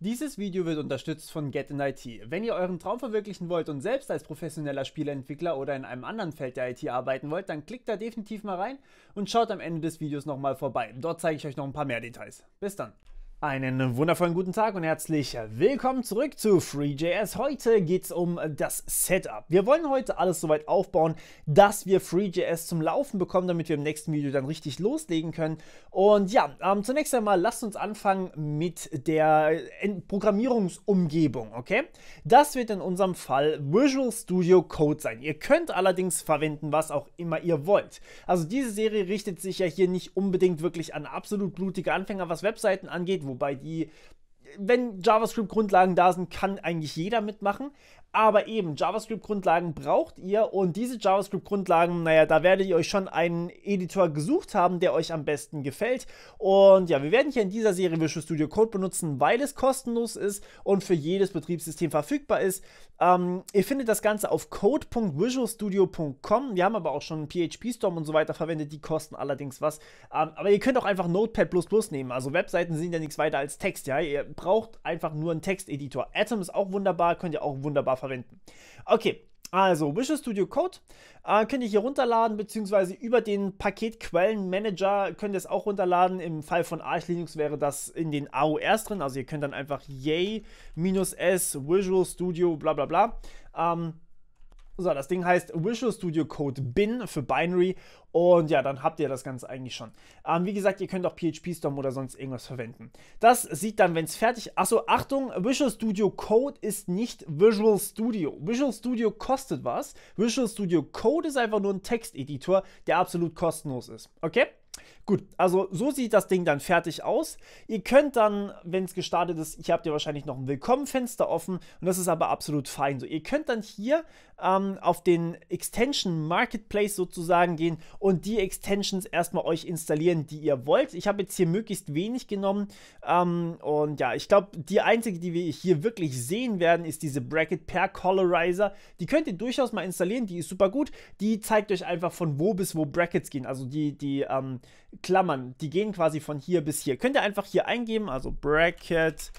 Dieses Video wird unterstützt von Get in IT. Wenn ihr euren Traum verwirklichen wollt und selbst als professioneller Spieleentwickler oder in einem anderen Feld der IT arbeiten wollt, dann klickt da definitiv mal rein und schaut am Ende des Videos nochmal vorbei. Dort zeige ich euch noch ein paar mehr Details. Bis dann! Einen wundervollen guten Tag und herzlich willkommen zurück zu FreeJS. Heute geht es um das Setup. Wir wollen heute alles soweit aufbauen, dass wir FreeJS zum Laufen bekommen, damit wir im nächsten Video dann richtig loslegen können. Und ja, ähm, zunächst einmal lasst uns anfangen mit der Programmierungsumgebung, okay? Das wird in unserem Fall Visual Studio Code sein. Ihr könnt allerdings verwenden, was auch immer ihr wollt. Also diese Serie richtet sich ja hier nicht unbedingt wirklich an absolut blutige Anfänger, was Webseiten angeht, wobei die wenn JavaScript-Grundlagen da sind, kann eigentlich jeder mitmachen. Aber eben, JavaScript-Grundlagen braucht ihr und diese JavaScript-Grundlagen, naja, da werdet ihr euch schon einen Editor gesucht haben, der euch am besten gefällt. Und ja, wir werden hier in dieser Serie Visual Studio Code benutzen, weil es kostenlos ist und für jedes Betriebssystem verfügbar ist. Ähm, ihr findet das Ganze auf code.visualstudio.com. Wir haben aber auch schon PHP-Storm und so weiter verwendet, die kosten allerdings was. Ähm, aber ihr könnt auch einfach Notepad nehmen. Also Webseiten sind ja nichts weiter als Text, ja. Ihr braucht einfach nur einen Texteditor. Atom ist auch wunderbar, könnt ihr auch wunderbar verwenden. Okay, also Visual Studio Code äh, könnt ihr hier runterladen, beziehungsweise über den Paketquellenmanager könnt ihr es auch runterladen. Im Fall von Arch Linux wäre das in den AORs drin. Also ihr könnt dann einfach yay-s Visual Studio bla bla bla. Ähm, so, das Ding heißt Visual Studio Code Bin für Binary und ja, dann habt ihr das Ganze eigentlich schon. Ähm, wie gesagt, ihr könnt auch PHP Storm oder sonst irgendwas verwenden. Das sieht dann, wenn es fertig ist. Achso, Achtung, Visual Studio Code ist nicht Visual Studio. Visual Studio kostet was. Visual Studio Code ist einfach nur ein Texteditor, der absolut kostenlos ist. Okay? Gut, also so sieht das Ding dann fertig aus. Ihr könnt dann, wenn es gestartet ist, hier habt ihr wahrscheinlich noch ein Willkommenfenster offen und das ist aber absolut fein. So, ihr könnt dann hier ähm, auf den Extension Marketplace sozusagen gehen und die Extensions erstmal euch installieren, die ihr wollt. Ich habe jetzt hier möglichst wenig genommen ähm, und ja, ich glaube, die einzige, die wir hier wirklich sehen werden, ist diese Bracket Per Colorizer. Die könnt ihr durchaus mal installieren, die ist super gut. Die zeigt euch einfach von wo bis wo Brackets gehen, also die, die ähm, Klammern, die gehen quasi von hier bis hier. Könnt ihr einfach hier eingeben, also Bracket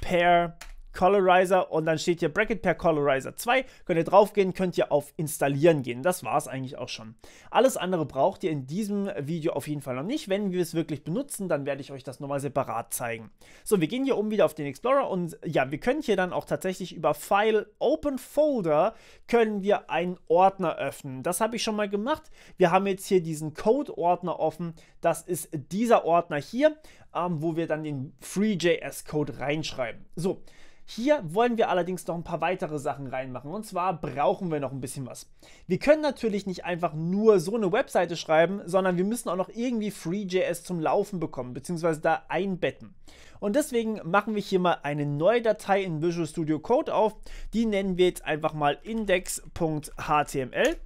Pair Colorizer und dann steht hier Bracket per Colorizer 2. Könnt ihr drauf gehen, könnt ihr auf Installieren gehen. Das war es eigentlich auch schon. Alles andere braucht ihr in diesem Video auf jeden Fall noch nicht. Wenn wir es wirklich benutzen, dann werde ich euch das nochmal separat zeigen. So, wir gehen hier oben wieder auf den Explorer und ja, wir können hier dann auch tatsächlich über File Open Folder können wir einen Ordner öffnen. Das habe ich schon mal gemacht. Wir haben jetzt hier diesen Code-Ordner offen. Das ist dieser Ordner hier ähm, wo wir dann den FreeJS-Code reinschreiben. So, hier wollen wir allerdings noch ein paar weitere Sachen reinmachen. Und zwar brauchen wir noch ein bisschen was. Wir können natürlich nicht einfach nur so eine Webseite schreiben, sondern wir müssen auch noch irgendwie FreeJS zum Laufen bekommen, beziehungsweise da einbetten. Und deswegen machen wir hier mal eine neue Datei in Visual Studio Code auf. Die nennen wir jetzt einfach mal index.html.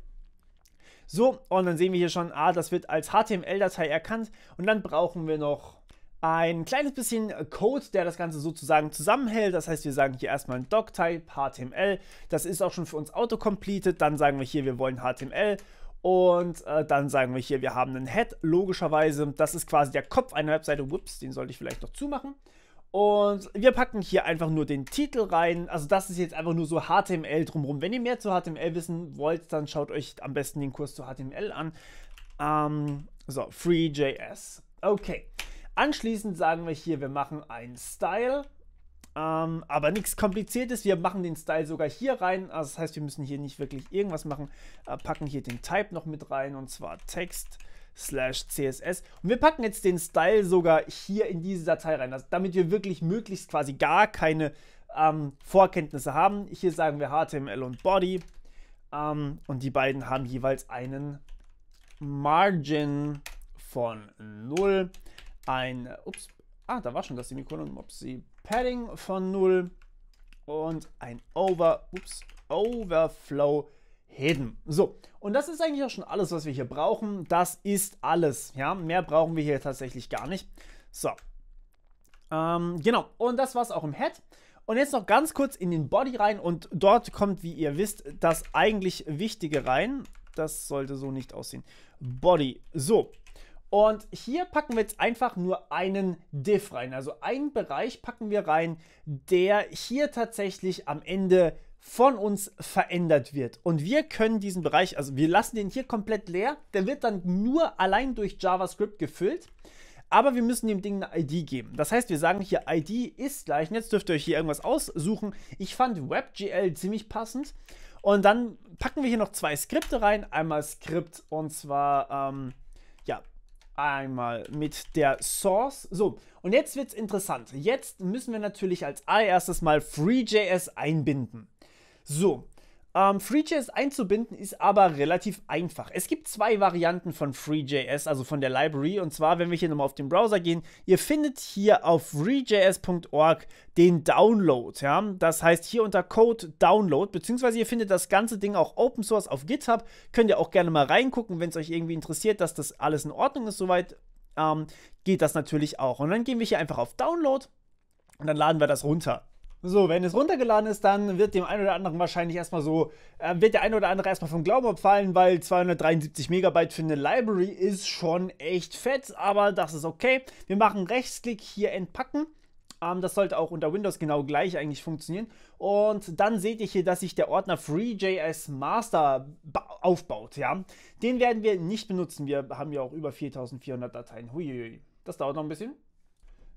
So, und dann sehen wir hier schon, ah, das wird als HTML-Datei erkannt. Und dann brauchen wir noch ein kleines bisschen Code, der das Ganze sozusagen zusammenhält. Das heißt, wir sagen hier erstmal ein Doctype, HTML. Das ist auch schon für uns autocompleted. Dann sagen wir hier, wir wollen HTML. Und äh, dann sagen wir hier, wir haben einen Head, logischerweise. Das ist quasi der Kopf einer Webseite. Whoops, den sollte ich vielleicht noch zumachen. Und wir packen hier einfach nur den Titel rein. Also das ist jetzt einfach nur so HTML drumherum. Wenn ihr mehr zu HTML wissen wollt, dann schaut euch am besten den Kurs zu HTML an. Ähm, so, FreeJS. Okay. Anschließend sagen wir hier, wir machen einen Style, ähm, aber nichts kompliziertes. Wir machen den Style sogar hier rein. Also das heißt, wir müssen hier nicht wirklich irgendwas machen. Äh, packen hier den Type noch mit rein und zwar Text slash CSS. Und wir packen jetzt den Style sogar hier in diese Datei rein, also damit wir wirklich möglichst quasi gar keine ähm, Vorkenntnisse haben. Hier sagen wir HTML und Body. Ähm, und die beiden haben jeweils einen Margin von 0 ein, ups, ah, da war schon das Semikolon, upsie, Padding von 0 und ein Over, ups, Overflow Hidden. So, und das ist eigentlich auch schon alles, was wir hier brauchen. Das ist alles, ja, mehr brauchen wir hier tatsächlich gar nicht. So, ähm, genau, und das war's auch im Head. Und jetzt noch ganz kurz in den Body rein und dort kommt, wie ihr wisst, das eigentlich Wichtige rein. Das sollte so nicht aussehen. Body. So, und hier packen wir jetzt einfach nur einen Diff rein. Also einen Bereich packen wir rein, der hier tatsächlich am Ende von uns verändert wird. Und wir können diesen Bereich, also wir lassen den hier komplett leer. Der wird dann nur allein durch JavaScript gefüllt. Aber wir müssen dem Ding eine ID geben. Das heißt, wir sagen hier ID ist gleich. Und jetzt dürft ihr euch hier irgendwas aussuchen. Ich fand WebGL ziemlich passend. Und dann packen wir hier noch zwei Skripte rein. Einmal Skript und zwar... Ähm, einmal mit der Source. So, und jetzt wird's interessant. Jetzt müssen wir natürlich als allererstes mal FreeJS einbinden. So, ähm, FreeJS einzubinden ist aber relativ einfach. Es gibt zwei Varianten von FreeJS, also von der Library. Und zwar, wenn wir hier nochmal auf den Browser gehen, ihr findet hier auf freejs.org den Download. Ja? Das heißt hier unter Code Download, beziehungsweise ihr findet das ganze Ding auch Open Source auf GitHub. Könnt ihr auch gerne mal reingucken, wenn es euch irgendwie interessiert, dass das alles in Ordnung ist soweit. Ähm, geht das natürlich auch. Und dann gehen wir hier einfach auf Download und dann laden wir das runter. So, wenn es runtergeladen ist, dann wird dem einen oder anderen wahrscheinlich erstmal so, äh, wird der ein oder andere erstmal vom Glauben abfallen, weil 273 Megabyte für eine Library ist schon echt fett, aber das ist okay. Wir machen Rechtsklick hier entpacken. Ähm, das sollte auch unter Windows genau gleich eigentlich funktionieren. Und dann seht ihr hier, dass sich der Ordner FreeJS Master aufbaut. Ja? Den werden wir nicht benutzen. Wir haben ja auch über 4400 Dateien. Huiuiui. Das dauert noch ein bisschen.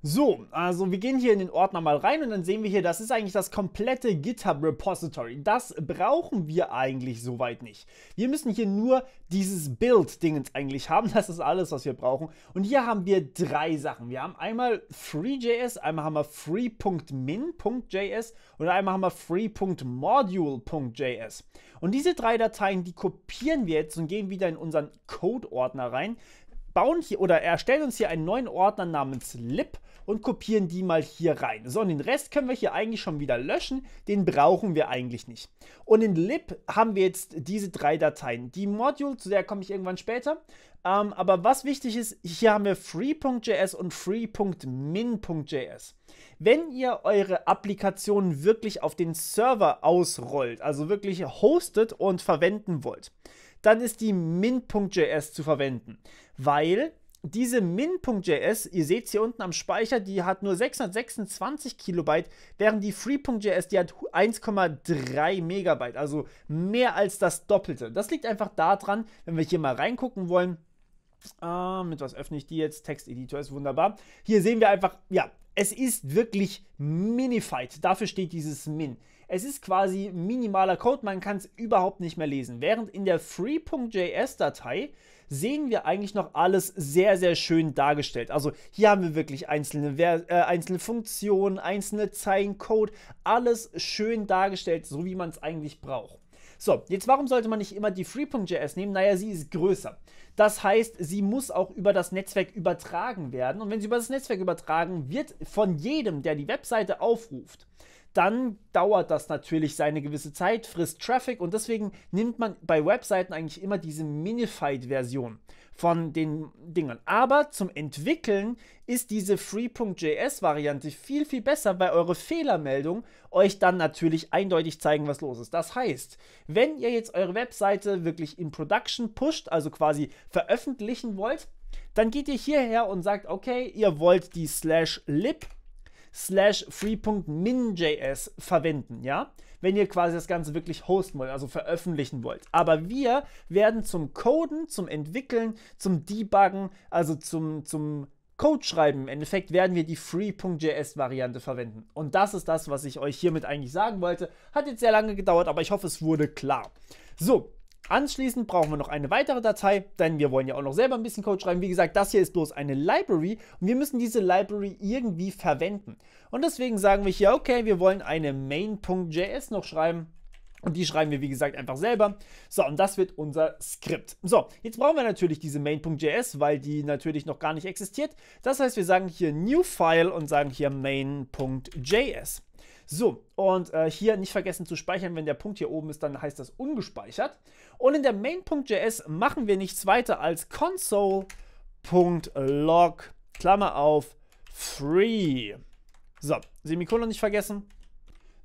So, also wir gehen hier in den Ordner mal rein und dann sehen wir hier, das ist eigentlich das komplette GitHub Repository. Das brauchen wir eigentlich soweit nicht. Wir müssen hier nur dieses Build-Dingens eigentlich haben. Das ist alles, was wir brauchen. Und hier haben wir drei Sachen. Wir haben einmal Free.js, einmal haben wir free.min.js und einmal haben wir free.module.js. Und diese drei Dateien, die kopieren wir jetzt und gehen wieder in unseren Code-Ordner rein bauen hier oder erstellen uns hier einen neuen Ordner namens lib und kopieren die mal hier rein. So, und den Rest können wir hier eigentlich schon wieder löschen. Den brauchen wir eigentlich nicht. Und in lib haben wir jetzt diese drei Dateien. Die Module, zu der komme ich irgendwann später. Ähm, aber was wichtig ist, hier haben wir free.js und free.min.js. Wenn ihr eure Applikation wirklich auf den Server ausrollt, also wirklich hostet und verwenden wollt, dann ist die min.js zu verwenden, weil diese min.js, ihr seht es hier unten am Speicher, die hat nur 626 Kilobyte, während die free.js, die hat 1,3 Megabyte, also mehr als das Doppelte. Das liegt einfach daran, wenn wir hier mal reingucken wollen, äh, mit was öffne ich die jetzt? Texteditor ist wunderbar. Hier sehen wir einfach, ja, es ist wirklich minified. Dafür steht dieses min. Es ist quasi minimaler Code, man kann es überhaupt nicht mehr lesen. Während in der free.js-Datei sehen wir eigentlich noch alles sehr, sehr schön dargestellt. Also hier haben wir wirklich einzelne, Ver äh, einzelne Funktionen, einzelne Zeilen, Code, alles schön dargestellt, so wie man es eigentlich braucht. So, jetzt warum sollte man nicht immer die Free.js nehmen? Naja, sie ist größer. Das heißt, sie muss auch über das Netzwerk übertragen werden. Und wenn sie über das Netzwerk übertragen wird, von jedem, der die Webseite aufruft, dann dauert das natürlich seine gewisse Zeit, frisst Traffic und deswegen nimmt man bei Webseiten eigentlich immer diese Minified-Version von den Dingern. Aber zum Entwickeln ist diese Free.js-Variante viel, viel besser, weil eure Fehlermeldung euch dann natürlich eindeutig zeigen, was los ist. Das heißt, wenn ihr jetzt eure Webseite wirklich in Production pusht, also quasi veröffentlichen wollt, dann geht ihr hierher und sagt, okay, ihr wollt die slash lib slash free.minjs verwenden, ja? Wenn ihr quasi das Ganze wirklich hosten wollt, also veröffentlichen wollt. Aber wir werden zum Coden, zum Entwickeln, zum Debuggen, also zum, zum Code schreiben. Im Endeffekt werden wir die Free.js-Variante verwenden. Und das ist das, was ich euch hiermit eigentlich sagen wollte. Hat jetzt sehr lange gedauert, aber ich hoffe, es wurde klar. So, Anschließend brauchen wir noch eine weitere Datei, denn wir wollen ja auch noch selber ein bisschen Code schreiben. Wie gesagt, das hier ist bloß eine Library und wir müssen diese Library irgendwie verwenden. Und deswegen sagen wir hier, okay, wir wollen eine main.js noch schreiben. Und die schreiben wir, wie gesagt, einfach selber. So, und das wird unser Skript. So, jetzt brauchen wir natürlich diese main.js, weil die natürlich noch gar nicht existiert. Das heißt, wir sagen hier New File und sagen hier main.js. So, und äh, hier nicht vergessen zu speichern, wenn der Punkt hier oben ist, dann heißt das ungespeichert. Und in der main.js machen wir nichts weiter als console.log, Klammer auf, free. So, Semikolon nicht vergessen.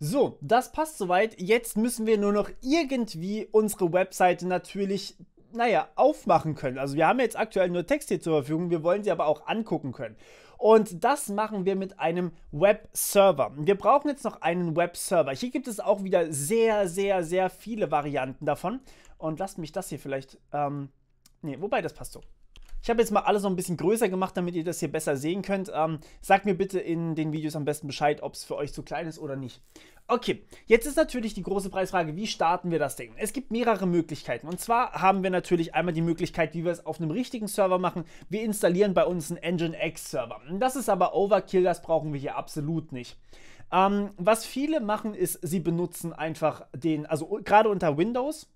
So, das passt soweit. Jetzt müssen wir nur noch irgendwie unsere Webseite natürlich, naja, aufmachen können. Also wir haben jetzt aktuell nur Text hier zur Verfügung, wir wollen sie aber auch angucken können. Und das machen wir mit einem Web-Server. Wir brauchen jetzt noch einen Web-Server. Hier gibt es auch wieder sehr, sehr, sehr viele Varianten davon. Und lasst mich das hier vielleicht... Ähm, nee, wobei das passt so. Ich habe jetzt mal alles noch ein bisschen größer gemacht, damit ihr das hier besser sehen könnt. Ähm, sagt mir bitte in den Videos am besten Bescheid, ob es für euch zu klein ist oder nicht. Okay, jetzt ist natürlich die große Preisfrage, wie starten wir das Ding? Es gibt mehrere Möglichkeiten. Und zwar haben wir natürlich einmal die Möglichkeit, wie wir es auf einem richtigen Server machen. Wir installieren bei uns einen nginx Server. Das ist aber Overkill, das brauchen wir hier absolut nicht. Ähm, was viele machen, ist, sie benutzen einfach den, also gerade unter Windows,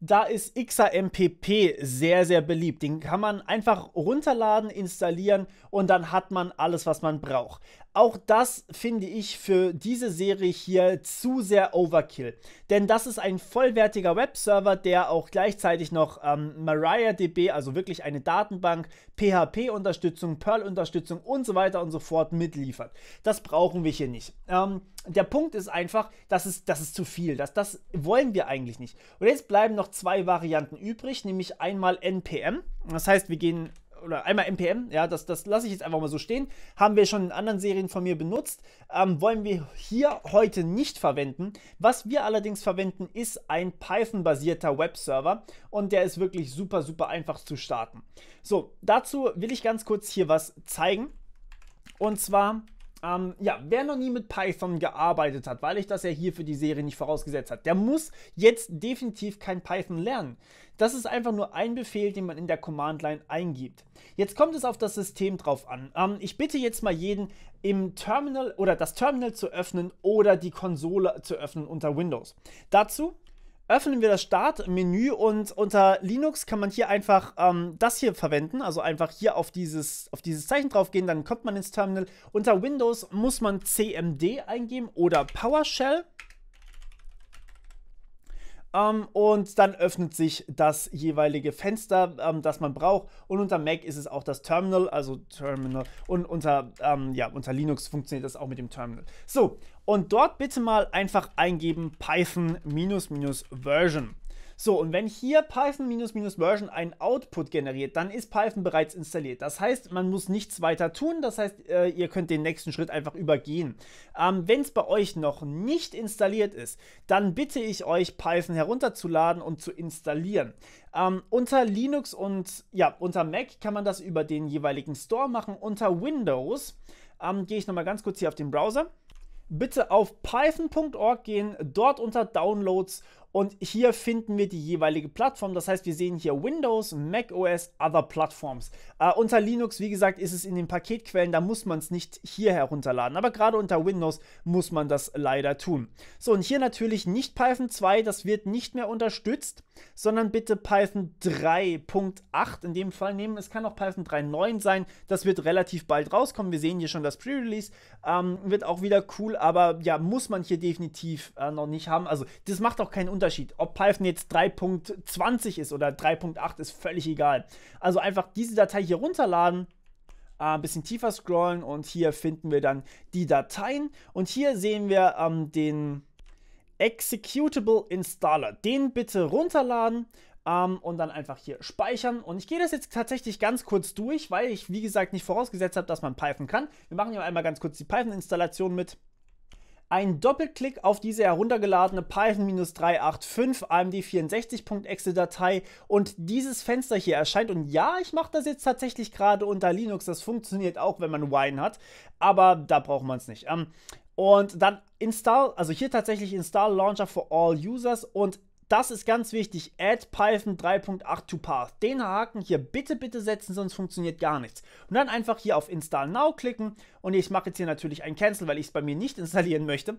da ist XAMPP sehr, sehr beliebt. Den kann man einfach runterladen, installieren und dann hat man alles, was man braucht auch das finde ich für diese Serie hier zu sehr Overkill. Denn das ist ein vollwertiger Webserver, der auch gleichzeitig noch ähm, MariaDB, also wirklich eine Datenbank, PHP-Unterstützung, Perl-Unterstützung und so weiter und so fort mitliefert. Das brauchen wir hier nicht. Ähm, der Punkt ist einfach, das ist, das ist zu viel. Das, das wollen wir eigentlich nicht. Und jetzt bleiben noch zwei Varianten übrig, nämlich einmal NPM. Das heißt, wir gehen oder einmal NPM, ja, das, das lasse ich jetzt einfach mal so stehen. Haben wir schon in anderen Serien von mir benutzt, ähm, wollen wir hier heute nicht verwenden. Was wir allerdings verwenden, ist ein Python-basierter Webserver und der ist wirklich super, super einfach zu starten. So, dazu will ich ganz kurz hier was zeigen. Und zwar ähm, ja, wer noch nie mit Python gearbeitet hat, weil ich das ja hier für die Serie nicht vorausgesetzt habe, der muss jetzt definitiv kein Python lernen. Das ist einfach nur ein Befehl, den man in der Command Line eingibt. Jetzt kommt es auf das System drauf an. Ähm, ich bitte jetzt mal jeden, im Terminal oder das Terminal zu öffnen oder die Konsole zu öffnen unter Windows. Dazu öffnen wir das Startmenü und unter Linux kann man hier einfach ähm, das hier verwenden, also einfach hier auf dieses, auf dieses Zeichen draufgehen, dann kommt man ins Terminal. Unter Windows muss man CMD eingeben oder PowerShell. Um, ähm, und dann öffnet sich das jeweilige Fenster, um, ähm, das man braucht. Und unter Mac ist es auch das Terminal, also Terminal. Und unter, um, ähm, ja, unter Linux funktioniert das auch mit dem Terminal. So, und dort bitte mal einfach eingeben Python-Version. So, und wenn hier Python-Version einen Output generiert, dann ist Python bereits installiert. Das heißt, man muss nichts weiter tun. Das heißt, äh, ihr könnt den nächsten Schritt einfach übergehen. Ähm, wenn es bei euch noch nicht installiert ist, dann bitte ich euch, Python herunterzuladen und zu installieren. Ähm, unter Linux und ja, unter Mac kann man das über den jeweiligen Store machen. Unter Windows ähm, gehe ich nochmal ganz kurz hier auf den Browser bitte auf python.org gehen, dort unter Downloads und hier finden wir die jeweilige Plattform. Das heißt, wir sehen hier Windows, Mac OS, Other Platforms. Äh, unter Linux, wie gesagt, ist es in den Paketquellen, da muss man es nicht hier herunterladen. Aber gerade unter Windows muss man das leider tun. So, und hier natürlich nicht Python 2, das wird nicht mehr unterstützt, sondern bitte Python 3.8 in dem Fall nehmen. Es kann auch Python 3.9 sein, das wird relativ bald rauskommen. Wir sehen hier schon das Pre-Release, ähm, wird auch wieder cool, aber ja, muss man hier definitiv äh, noch nicht haben. Also, das macht auch keinen Unterschied Unterschied. Ob Python jetzt 3.20 ist oder 3.8 ist völlig egal. Also einfach diese Datei hier runterladen, äh, ein bisschen tiefer scrollen und hier finden wir dann die Dateien. Und hier sehen wir ähm, den Executable Installer. Den bitte runterladen ähm, und dann einfach hier speichern. Und ich gehe das jetzt tatsächlich ganz kurz durch, weil ich, wie gesagt, nicht vorausgesetzt habe, dass man Python kann. Wir machen hier einmal ganz kurz die Python-Installation mit. Ein Doppelklick auf diese heruntergeladene Python-385 AMD64.exe-Datei und dieses Fenster hier erscheint. Und ja, ich mache das jetzt tatsächlich gerade unter Linux. Das funktioniert auch, wenn man Wine hat, aber da braucht man es nicht. Ähm, und dann Install, also hier tatsächlich Install Launcher for all users und das ist ganz wichtig. Add Python 3.8 to Path. Den Haken hier bitte, bitte setzen, sonst funktioniert gar nichts. Und dann einfach hier auf Install Now klicken. Und ich mache jetzt hier natürlich ein Cancel, weil ich es bei mir nicht installieren möchte. Ähm,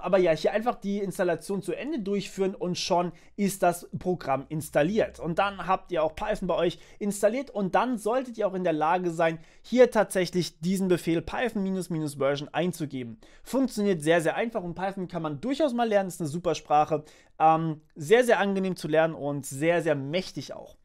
aber ja, hier einfach die Installation zu Ende durchführen und schon ist das Programm installiert. Und dann habt ihr auch Python bei euch installiert und dann solltet ihr auch in der Lage sein, hier tatsächlich diesen Befehl Python-Version einzugeben. Funktioniert sehr, sehr einfach und Python kann man durchaus mal lernen, ist eine super Sprache. Ähm, sehr, sehr angenehm zu lernen und sehr, sehr mächtig auch.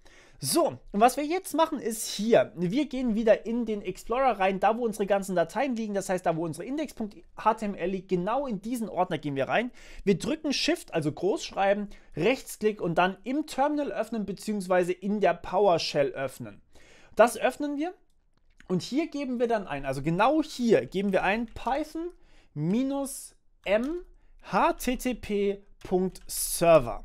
So, und was wir jetzt machen ist hier, wir gehen wieder in den Explorer rein, da wo unsere ganzen Dateien liegen, das heißt da wo unsere index.html liegt, genau in diesen Ordner gehen wir rein. Wir drücken Shift, also großschreiben, Rechtsklick und dann im Terminal öffnen bzw. in der PowerShell öffnen. Das öffnen wir und hier geben wir dann ein, also genau hier geben wir ein Python-m http Server.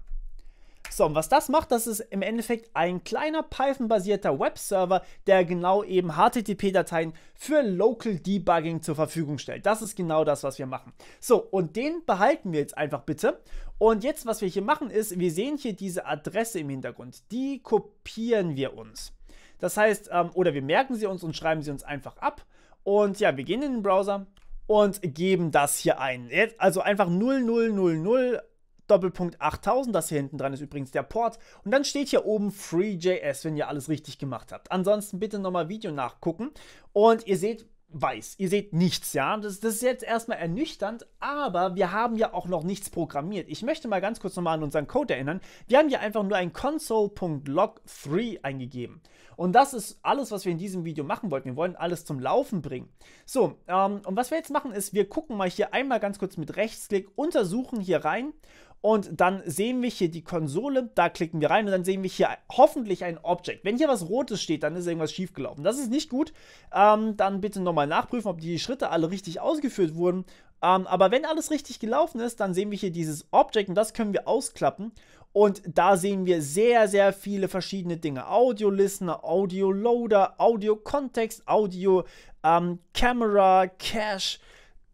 So, und was das macht, das ist im Endeffekt ein kleiner Python-basierter Webserver, der genau eben HTTP-Dateien für Local Debugging zur Verfügung stellt. Das ist genau das, was wir machen. So, und den behalten wir jetzt einfach bitte. Und jetzt, was wir hier machen, ist, wir sehen hier diese Adresse im Hintergrund. Die kopieren wir uns. Das heißt, ähm, oder wir merken sie uns und schreiben sie uns einfach ab. Und ja, wir gehen in den Browser und geben das hier ein. Jetzt, also einfach 0000 Doppelpunkt 8000, das hier hinten dran ist übrigens der Port. Und dann steht hier oben FreeJS, wenn ihr alles richtig gemacht habt. Ansonsten bitte nochmal Video nachgucken. Und ihr seht, weiß. Ihr seht nichts, ja. Das, das, ist jetzt erstmal ernüchternd, aber wir haben ja auch noch nichts programmiert. Ich möchte mal ganz kurz nochmal an unseren Code erinnern. Wir haben ja einfach nur ein console.log3 eingegeben. Und das ist alles, was wir in diesem Video machen wollten. Wir wollen alles zum Laufen bringen. So, ähm, und was wir jetzt machen ist, wir gucken mal hier einmal ganz kurz mit Rechtsklick, untersuchen hier rein und dann sehen wir hier die Konsole, da klicken wir rein und dann sehen wir hier hoffentlich ein Object. Wenn hier was Rotes steht, dann ist irgendwas schiefgelaufen. Das ist nicht gut. Ähm, dann bitte nochmal nachprüfen, ob die Schritte alle richtig ausgeführt wurden ähm, aber wenn alles richtig gelaufen ist, dann sehen wir hier dieses Object und das können wir ausklappen. Und da sehen wir sehr, sehr viele verschiedene Dinge. Audio Listener, Audio Loader, Audio Kontext, Audio ähm, Camera, Cache,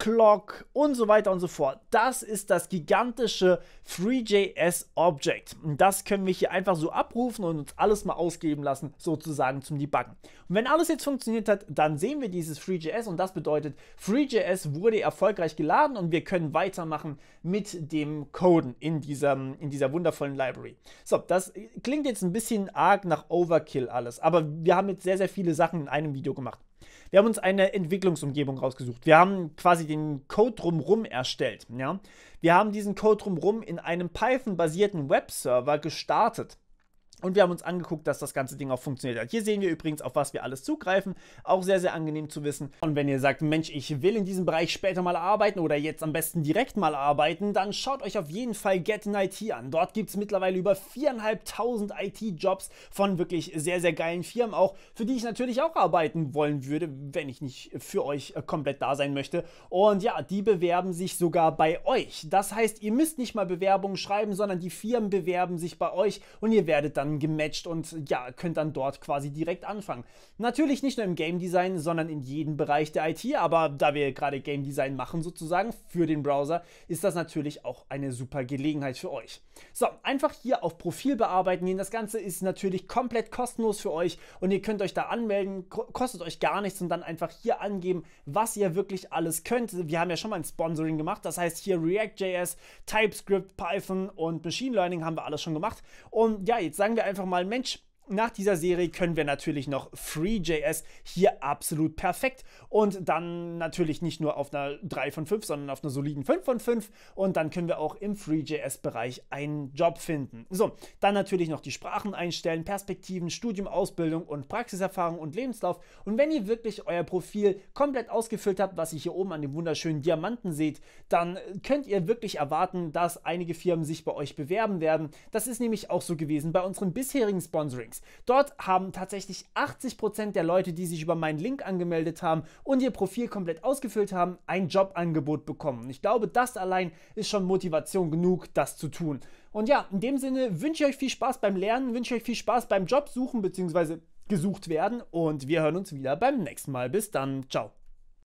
Clock und so weiter und so fort. Das ist das gigantische 3JS Object. Das können wir hier einfach so abrufen und uns alles mal ausgeben lassen, sozusagen zum Debuggen. Und wenn alles jetzt funktioniert hat, dann sehen wir dieses 3JS und das bedeutet, 3JS wurde erfolgreich geladen und wir können weitermachen mit dem Coden in dieser, in dieser wundervollen Library. So, das klingt jetzt ein bisschen arg nach Overkill alles, aber wir haben jetzt sehr, sehr viele Sachen in einem Video gemacht. Wir haben uns eine Entwicklungsumgebung rausgesucht. Wir haben quasi den Code drumherum erstellt. Ja? Wir haben diesen Code drumherum in einem Python-basierten Webserver gestartet. Und wir haben uns angeguckt, dass das ganze Ding auch funktioniert hat. Hier sehen wir übrigens, auf was wir alles zugreifen. Auch sehr, sehr angenehm zu wissen. Und wenn ihr sagt, Mensch, ich will in diesem Bereich später mal arbeiten oder jetzt am besten direkt mal arbeiten, dann schaut euch auf jeden Fall Get in IT an. Dort gibt es mittlerweile über 4.500 IT-Jobs von wirklich sehr, sehr geilen Firmen auch, für die ich natürlich auch arbeiten wollen würde, wenn ich nicht für euch äh, komplett da sein möchte. Und ja, die bewerben sich sogar bei euch. Das heißt, ihr müsst nicht mal Bewerbungen schreiben, sondern die Firmen bewerben sich bei euch und ihr werdet dann zusammengematcht und ja, könnt dann dort quasi direkt anfangen. Natürlich nicht nur im Game Design, sondern in jedem Bereich der IT, aber da wir gerade Game Design machen sozusagen für den Browser, ist das natürlich auch eine super Gelegenheit für euch. So, einfach hier auf Profil bearbeiten gehen. Das Ganze ist natürlich komplett kostenlos für euch und ihr könnt euch da anmelden, kostet euch gar nichts und dann einfach hier angeben, was ihr wirklich alles könnt. Wir haben ja schon mal ein Sponsoring gemacht, das heißt hier React.js, TypeScript, Python und Machine Learning haben wir alles schon gemacht. Und ja, jetzt sagen wir wir einfach mal, Mensch, nach dieser Serie können wir natürlich noch FreeJS hier absolut perfekt und dann natürlich nicht nur auf einer 3 von 5, sondern auf einer soliden 5 von 5 und dann können wir auch im FreeJS-Bereich einen Job finden. So, dann natürlich noch die Sprachen einstellen, Perspektiven, Studium, Ausbildung und Praxiserfahrung und Lebenslauf und wenn ihr wirklich euer Profil komplett ausgefüllt habt, was ihr hier oben an dem wunderschönen Diamanten seht, dann könnt ihr wirklich erwarten, dass einige Firmen sich bei euch bewerben werden. Das ist nämlich auch so gewesen bei unseren bisherigen Sponsorings. Dort haben tatsächlich 80% der Leute, die sich über meinen Link angemeldet haben und ihr Profil komplett ausgefüllt haben, ein Jobangebot bekommen. Ich glaube, das allein ist schon Motivation genug, das zu tun. Und ja, in dem Sinne wünsche ich euch viel Spaß beim Lernen, wünsche ich euch viel Spaß beim Jobsuchen bzw. gesucht werden und wir hören uns wieder beim nächsten Mal. Bis dann, ciao.